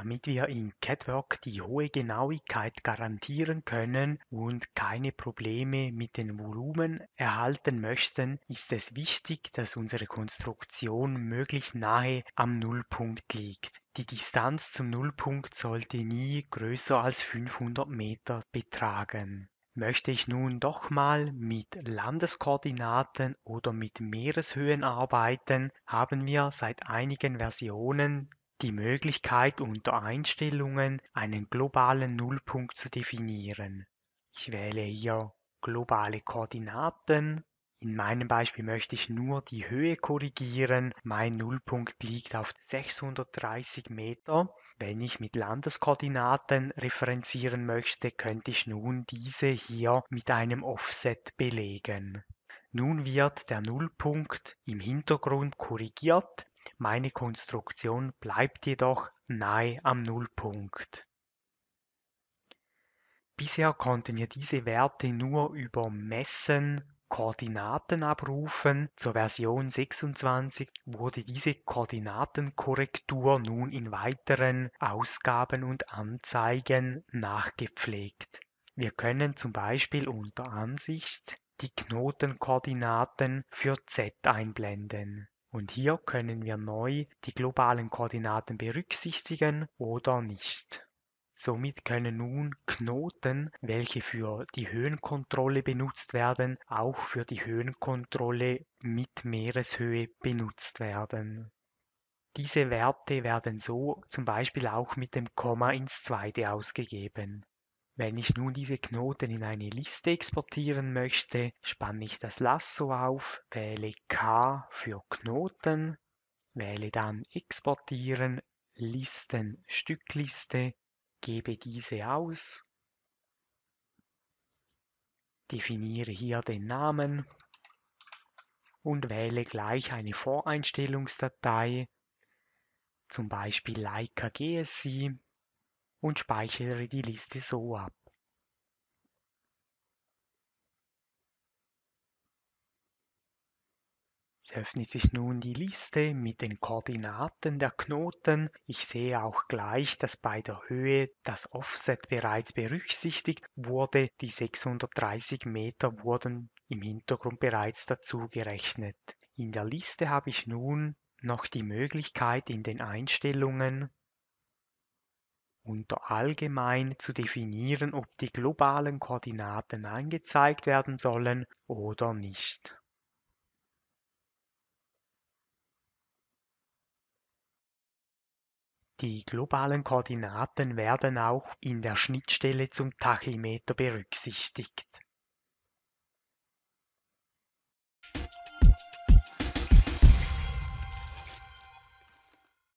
damit wir in CatWalk die hohe Genauigkeit garantieren können und keine Probleme mit den Volumen erhalten möchten, ist es wichtig, dass unsere Konstruktion möglichst nahe am Nullpunkt liegt. Die Distanz zum Nullpunkt sollte nie größer als 500 Meter betragen. Möchte ich nun doch mal mit Landeskoordinaten oder mit Meereshöhen arbeiten, haben wir seit einigen Versionen die Möglichkeit, unter Einstellungen einen globalen Nullpunkt zu definieren. Ich wähle hier globale Koordinaten. In meinem Beispiel möchte ich nur die Höhe korrigieren. Mein Nullpunkt liegt auf 630 Meter. Wenn ich mit Landeskoordinaten referenzieren möchte, könnte ich nun diese hier mit einem Offset belegen. Nun wird der Nullpunkt im Hintergrund korrigiert meine Konstruktion bleibt jedoch nahe am Nullpunkt. Bisher konnten wir diese Werte nur über Messen Koordinaten abrufen. Zur Version 26 wurde diese Koordinatenkorrektur nun in weiteren Ausgaben und Anzeigen nachgepflegt. Wir können zum Beispiel unter Ansicht die Knotenkoordinaten für Z einblenden. Und hier können wir neu die globalen Koordinaten berücksichtigen oder nicht. Somit können nun Knoten, welche für die Höhenkontrolle benutzt werden, auch für die Höhenkontrolle mit Meereshöhe benutzt werden. Diese Werte werden so zum Beispiel auch mit dem Komma ins Zweite ausgegeben. Wenn ich nun diese Knoten in eine Liste exportieren möchte, spanne ich das Lasso auf, wähle K für Knoten, wähle dann Exportieren, Listen, Stückliste, gebe diese aus, definiere hier den Namen und wähle gleich eine Voreinstellungsdatei, zum Beispiel Leica GSI und speichere die Liste so ab. Es öffnet sich nun die Liste mit den Koordinaten der Knoten. Ich sehe auch gleich, dass bei der Höhe das Offset bereits berücksichtigt wurde. Die 630 Meter wurden im Hintergrund bereits dazu gerechnet. In der Liste habe ich nun noch die Möglichkeit in den Einstellungen unter allgemein zu definieren, ob die globalen Koordinaten angezeigt werden sollen oder nicht. Die globalen Koordinaten werden auch in der Schnittstelle zum Tachymeter berücksichtigt.